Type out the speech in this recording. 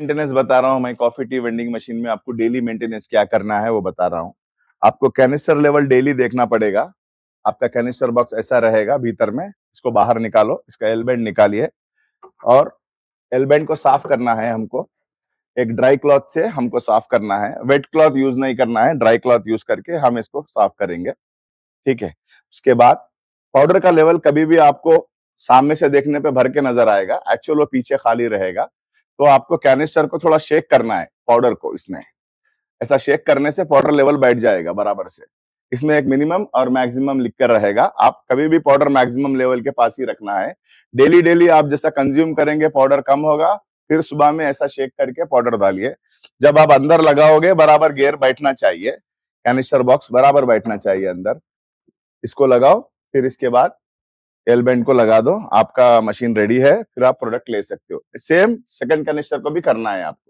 maintenance बता रहा हूँ मैं कॉफी टी वेंडिंग मशीन में आपको डेली मेंटेनेंस क्या करना है वो बता रहा हूँ आपको कैनिस्टर लेवल डेली देखना पड़ेगा आपका कैनिस्टर बॉक्स ऐसा रहेगा भीतर में इसको बाहर निकालो इसका एलबेंड निकालिए और एलबेंड को साफ करना है हमको एक ड्राई क्लॉथ से हमको साफ करना है वेट क्लॉथ यूज नहीं करना है ड्राई क्लॉथ यूज करके हम इसको साफ करेंगे ठीक है उसके बाद पाउडर का लेवल कभी भी आपको सामने से देखने पे भर के नजर आएगा एक्चुअल वो पीछे खाली रहेगा तो आपको कैनिस्टर को थोड़ा शेक करना है पाउडर को इसमें ऐसा शेक करने से पाउडर लेवल बैठ जाएगा बराबर से इसमें एक मिनिमम और मैक्सिमम लिख कर रहेगा आप कभी भी पाउडर मैक्सिमम लेवल के पास ही रखना है डेली डेली आप जैसा कंज्यूम करेंगे पाउडर कम होगा फिर सुबह में ऐसा शेक करके पाउडर डालिए जब आप अंदर लगाओगे बराबर गेयर बैठना चाहिए कैनिस्टर बॉक्स बराबर बैठना चाहिए अंदर इसको लगाओ फिर इसके बाद एल बैंड को लगा दो आपका मशीन रेडी है फिर आप प्रोडक्ट ले सकते हो सेम सेकंड कनेक्टर को भी करना है आप